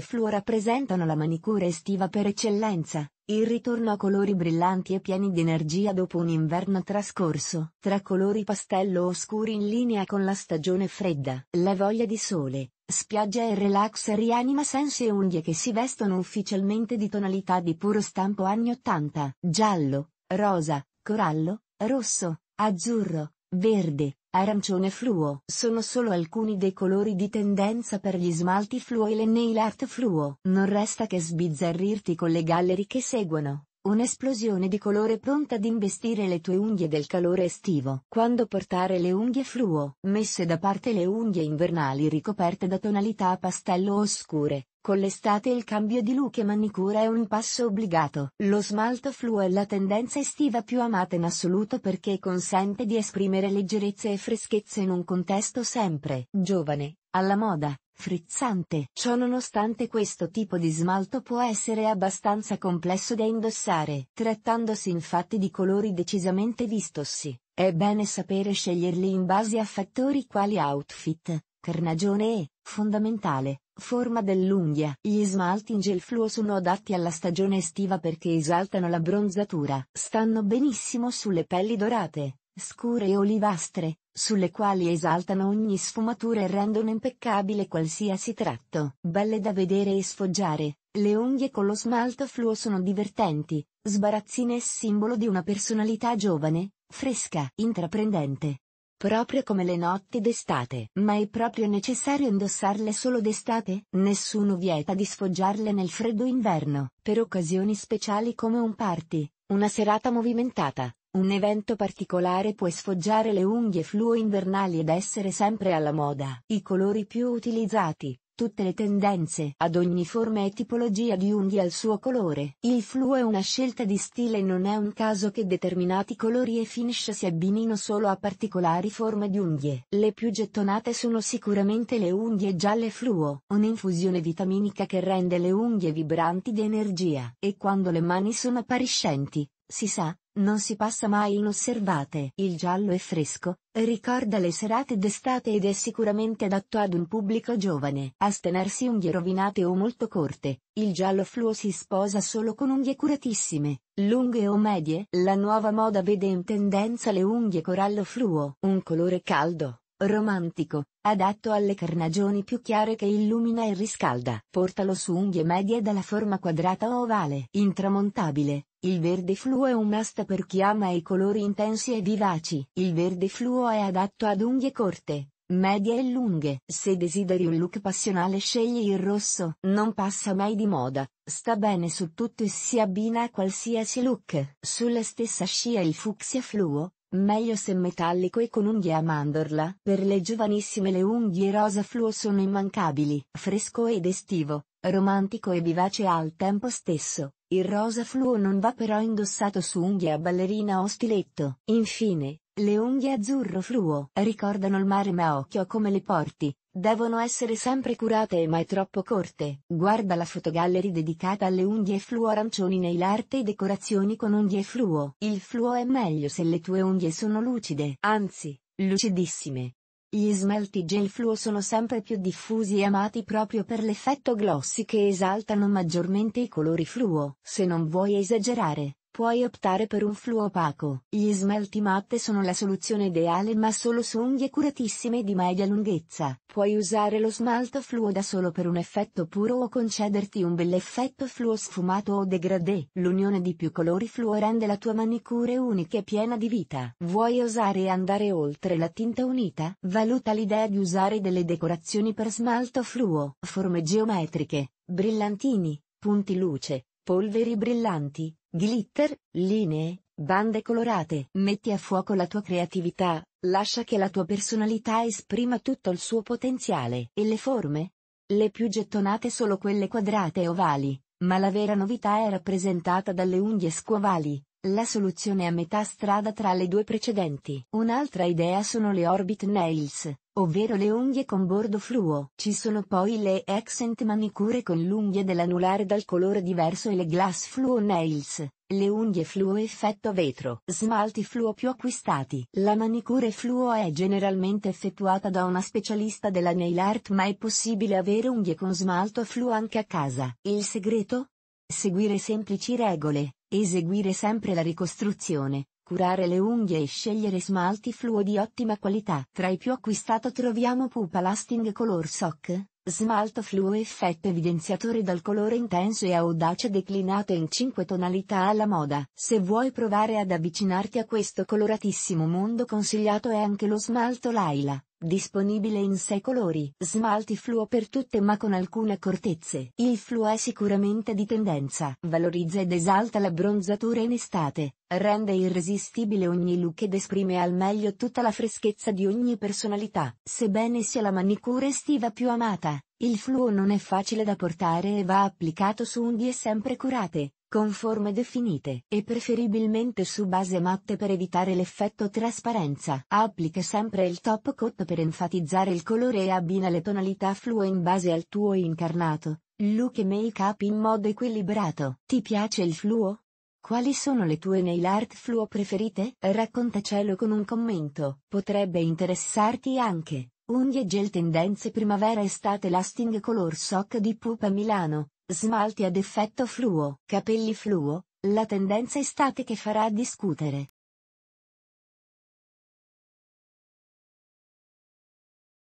e fluo rappresentano la manicura estiva per eccellenza, il ritorno a colori brillanti e pieni di energia dopo un inverno trascorso, tra colori pastello oscuri in linea con la stagione fredda, la voglia di sole, spiaggia e relax rianima sensi e unghie che si vestono ufficialmente di tonalità di puro stampo anni 80, giallo, rosa, corallo, rosso, azzurro, verde, arancione fluo. Sono solo alcuni dei colori di tendenza per gli smalti fluo e le nail art fluo. Non resta che sbizzarrirti con le gallerie che seguono. Un'esplosione di colore pronta ad investire le tue unghie del calore estivo. Quando portare le unghie fluo, messe da parte le unghie invernali ricoperte da tonalità pastello oscure, con l'estate il cambio di look e manicura è un passo obbligato. Lo smalto fluo è la tendenza estiva più amata in assoluto perché consente di esprimere leggerezza e freschezza in un contesto sempre giovane, alla moda, frizzante. Ciò nonostante questo tipo di smalto può essere abbastanza complesso da indossare. Trattandosi infatti di colori decisamente vistosi, è bene sapere sceglierli in base a fattori quali outfit, carnagione e, fondamentale, Forma dell'unghia. Gli smalti in gel fluo sono adatti alla stagione estiva perché esaltano la bronzatura. Stanno benissimo sulle pelli dorate, scure e olivastre, sulle quali esaltano ogni sfumatura e rendono impeccabile qualsiasi tratto. Belle da vedere e sfoggiare, le unghie con lo smalto fluo sono divertenti, sbarazzine e simbolo di una personalità giovane, fresca, intraprendente. Proprio come le notti d'estate. Ma è proprio necessario indossarle solo d'estate? Nessuno vieta di sfoggiarle nel freddo inverno, per occasioni speciali come un party, una serata movimentata. Un evento particolare può sfoggiare le unghie fluo invernali ed essere sempre alla moda. I colori più utilizzati, tutte le tendenze ad ogni forma e tipologia di unghie al suo colore. Il fluo è una scelta di stile e non è un caso che determinati colori e finish si abbinino solo a particolari forme di unghie. Le più gettonate sono sicuramente le unghie gialle fluo, un'infusione vitaminica che rende le unghie vibranti di energia. E quando le mani sono appariscenti, si sa, non si passa mai inosservate. Il giallo è fresco, ricorda le serate d'estate ed è sicuramente adatto ad un pubblico giovane. Astenersi unghie rovinate o molto corte, il giallo fluo si sposa solo con unghie curatissime, lunghe o medie. La nuova moda vede in tendenza le unghie corallo fluo, un colore caldo Romantico, adatto alle carnagioni più chiare che illumina e riscalda. Portalo su unghie medie dalla forma quadrata o ovale. Intramontabile, il verde fluo è un un'asta per chi ama i colori intensi e vivaci. Il verde fluo è adatto ad unghie corte, medie e lunghe. Se desideri un look passionale scegli il rosso. Non passa mai di moda, sta bene su tutto e si abbina a qualsiasi look. Sulla stessa scia il fucsia fluo, Meglio se metallico e con unghie a mandorla. Per le giovanissime le unghie rosa fluo sono immancabili. Fresco ed estivo, romantico e vivace al tempo stesso. Il rosa fluo non va però indossato su unghie a ballerina o stiletto. Infine, le unghie azzurro fluo ricordano il mare ma occhio come le porti, devono essere sempre curate e mai troppo corte. Guarda la fotogallery dedicata alle unghie fluo arancioni nell'arte e decorazioni con unghie fluo. Il fluo è meglio se le tue unghie sono lucide, anzi, lucidissime. Gli smalti gel fluo sono sempre più diffusi e amati proprio per l'effetto glossy che esaltano maggiormente i colori fluo. Se non vuoi esagerare, puoi optare per un fluo opaco. Gli smalti matte sono la soluzione ideale ma solo su unghie curatissime di media lunghezza. Puoi usare lo smalto fluo da solo per un effetto puro o concederti un bell'effetto fluo sfumato o degradé. L'unione di più colori fluo rende la tua manicure unica e piena di vita. Vuoi osare e andare oltre la tinta unita? Valuta l'idea di usare delle decorazioni per smalto fluo, forme geometriche, brillantini, punti luce, Polveri brillanti, glitter, linee, bande colorate. Metti a fuoco la tua creatività, lascia che la tua personalità esprima tutto il suo potenziale. E le forme? Le più gettonate sono quelle quadrate e ovali, ma la vera novità è rappresentata dalle unghie squavali, la soluzione a metà strada tra le due precedenti. Un'altra idea sono le Orbit Nails, ovvero le unghie con bordo fluo. Ci sono poi le Accent Manicure con l'unghia dell'anulare dal colore diverso e le Glass Fluo Nails, le unghie fluo effetto vetro. Smalti fluo più acquistati. La manicure fluo è generalmente effettuata da una specialista della nail art ma è possibile avere unghie con smalto fluo anche a casa. Il segreto? Seguire semplici regole Eseguire sempre la ricostruzione, curare le unghie e scegliere smalti fluo di ottima qualità. Tra i più acquistato troviamo Pupa Lasting Color Sock, smalto fluo effetto evidenziatore dal colore intenso e audace declinato in 5 tonalità alla moda. Se vuoi provare ad avvicinarti a questo coloratissimo mondo consigliato è anche lo smalto Laila Disponibile in sei colori, smalti fluo per tutte ma con alcune accortezze. Il fluo è sicuramente di tendenza, valorizza ed esalta la bronzatura in estate, rende irresistibile ogni look ed esprime al meglio tutta la freschezza di ogni personalità. Sebbene sia la manicure estiva più amata, il fluo non è facile da portare e va applicato su unghie sempre curate, con forme definite e preferibilmente su base matte per evitare l'effetto trasparenza. Applica sempre il top coat per enfatizzare il colore e abbina le tonalità fluo in base al tuo incarnato. Look e make up in modo equilibrato. Ti piace il fluo? Quali sono le tue nail art fluo preferite? Raccontacelo con un commento. Potrebbe interessarti anche. Unghie gel tendenze primavera estate lasting color sock di Pupa Milano, Smalti ad effetto fluo, capelli fluo, la tendenza estate che farà discutere.